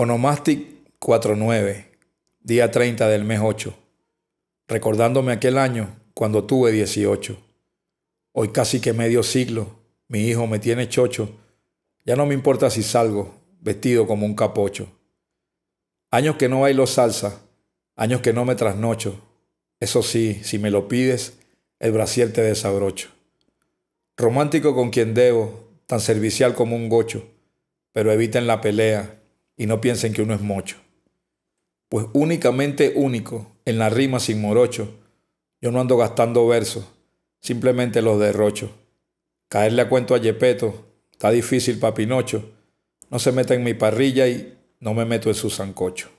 Onomastic 49, día 30 del mes 8, recordándome aquel año cuando tuve 18. Hoy casi que medio siglo, mi hijo me tiene chocho, ya no me importa si salgo vestido como un capocho. Años que no bailo salsa, años que no me trasnocho, eso sí, si me lo pides, el brasier te desabrocho. Romántico con quien debo, tan servicial como un gocho, pero eviten la pelea, y no piensen que uno es mocho. Pues únicamente único, en la rima sin morocho, yo no ando gastando versos, simplemente los derrocho. Caerle a cuento a Yepeto, está difícil papinocho, no se meta en mi parrilla y no me meto en su zancocho.